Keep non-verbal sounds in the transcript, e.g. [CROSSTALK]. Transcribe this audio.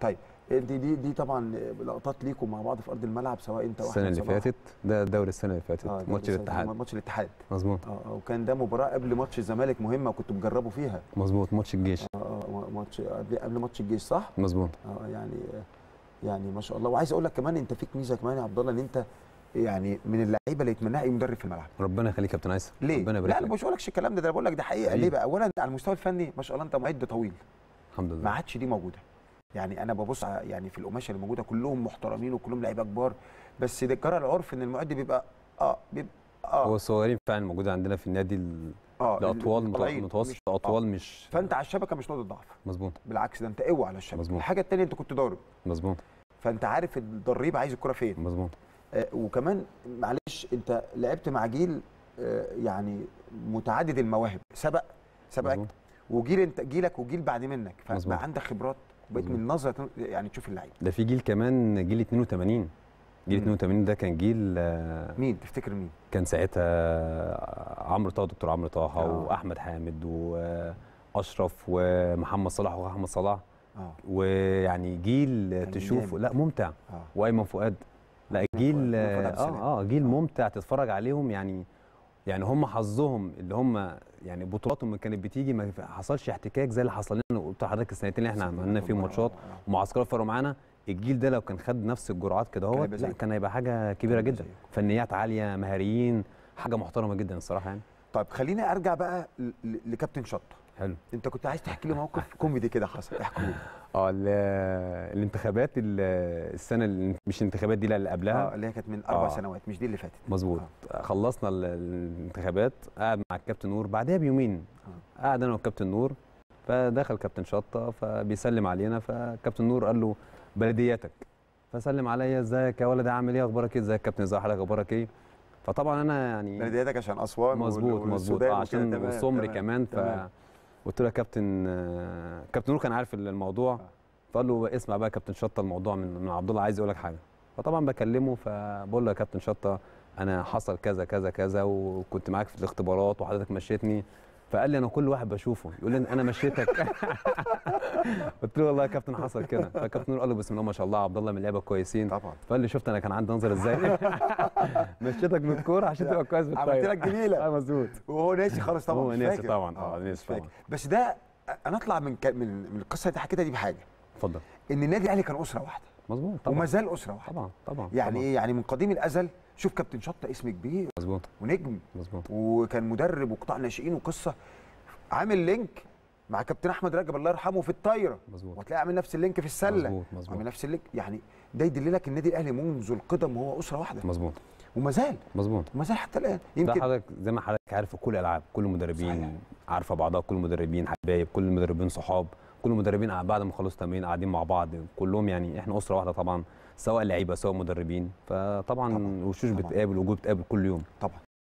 طيب دي دي دي طبعا لقطات ليكم مع بعض في ارض الملعب سواء انت واحد السنه اللي فاتت ده دوري السنه اللي فاتت آه ماتش الاتحاد ماتش الاتحاد مظبوط آه،, اه وكان ده مباراه قبل ماتش الزمالك مهمه كنت بجربه فيها مظبوط ماتش الجيش آه، آه،, اه, آه ماتش قبل قبل ماتش الجيش صح مظبوط اه يعني يعني ما شاء الله وعايز اقول لك كمان انت فيك ميزه كمان يا عبد الله ان انت يعني من اللعيبه اللي يتمناها اي مدرب في الملعب ربنا يخليك يا كابتن عايز ليه ربنا يبارك لا انا مش بقول لكش الكلام ده ده بقول لك ده حقيقه ليه بقى اولا على المستوى الفني ما شاء الله انت معد طويل الحمد لله ما عادش دي موجوده يعني انا ببص يعني في القماشه اللي موجوده كلهم محترمين وكلهم لعيبه كبار بس ده جرى العرف ان المعد بيبقى اه بيبقى اه هو صغيرين فعلا موجوده عندنا في النادي آه لاطوال متوسط آه. اطوال مش, مش فانت على الشبكه مش نقطه ضعف مظبوط بالعكس ده انت قوي على الشبكه مزبوط. الحاجه الثانيه انت كنت ضارب مظبوط فانت عارف الضريب عايز الكره فين مظبوط آه وكمان معلش انت لعبت مع جيل آه يعني متعدد المواهب سبق سبقك وجيل انت جيلك وجيل بعد منك فبقى عندك خبرات وبقيت من نظره يعني تشوف اللعيب ده في جيل كمان جيل 82 جيل 82 ده كان جيل مين تفتكر مين؟ كان ساعتها عمرو طه دكتور عمرو طه واحمد آه. حامد واشرف ومحمد صلاح واحمد صلاح اه ويعني جيل تشوفه لا ممتع آه. وايمن فؤاد لا جيل اه اه جيل آه. ممتع تتفرج عليهم يعني يعني هم حظهم اللي هم يعني بطولاتهم اللي كانت بتيجي ما حصلش احتكاك زي اللي حصل لنا قلت لحضرتك السنتين اللي احنا عملنا فيهم ماتشات ومعسكرات فرقوا معانا الجيل ده لو كان خد نفس الجرعات كده هو لا كان هيبقى حاجه كبيره جدا فنيات عاليه مهاريين حاجه محترمه جدا الصراحه يعني طيب خليني ارجع بقى لكابتن شطه حلو انت كنت عايز تحكي لي موقف كوميدي كده حصل احكي لي [LAUGHS] اه الانتخابات السنه اللي مش الانتخابات دي لا اللي قبلها اه اللي هي كانت من اربع آه سنوات مش دي اللي فاتت مظبوط آه. خلصنا الانتخابات قاعد مع الكابتن نور بعدها بيومين آه. قاعد انا والكابتن نور فدخل كابتن شطه فبيسلم علينا فكابتن نور قال له بلدياتك فسلم عليا ازيك يا ولد عامل ايه اخبارك ايه ازيك كابتن ازي حضرتك اخبارك ايه فطبعا انا يعني بلدياتك عشان اسوان مظبوط مظبوط عشان السمر كمان تمام. ف قلت له يا كابتن كابتن نور كان عارف الموضوع آه. فقال له اسمع بقى كابتن شطه الموضوع من من عبد الله عايز يقول لك حاجه فطبعا بكلمه فبقول له يا كابتن شطه انا حصل كذا كذا كذا وكنت معاك في الاختبارات وحضرتك مشيتني فقال لي انا كل واحد بشوفه يقول لي انا مشيتك [LAUGHS] قلت له والله يا كابتن حصل كده فكابتن نور قال له بسم الله ما شاء الله عبد الله من اللعيبه كويسين طبعا فقال لي شفت انا كان عندي نظر ازاي [LAUGHS] مشيتك من الكوره عشان تبقى كويس بالطايره عملت لك جميله اه مظبوط وهو ناسي خالص طبعا هو ناسي طبعا اه, آه، ناسي طبعا بس ده انا اطلع من ك... من القصه اللي حكيتها دي بحاجه اتفضل ان النادي الاهلي كان اسره واحده مظبوط طبعا وما زال اسره واحده طبعا طبعا يعني ايه يعني من قديم الازل شوف كابتن شطه اسم كبير مظبوط ونجم مظبوط وكان مدرب وقطاع ناشئين وقصه عامل لينك مع كابتن احمد رجب الله يرحمه في الطايره مظبوط وهتلاقي عامل نفس اللينك في السله مظبوط مظبوط عامل نفس اللينك يعني ده يدل لك النادي الاهلي منذ القدم هو اسره واحده مظبوط وما زال مظبوط وما زال حتى الان يمكن ده حضرتك زي ما حضرتك عارف كل الالعاب كل المدربين عارفه بعضها كل المدربين حبايب كل المدربين صحاب كل المدربين بعد ما خلصوا التمرين قاعدين مع بعض كلهم يعني احنا اسره واحده طبعا سواء لعيبه سواء مدربين فطبعا وشوش بتقابل وجوه بتقابل كل يوم طبعا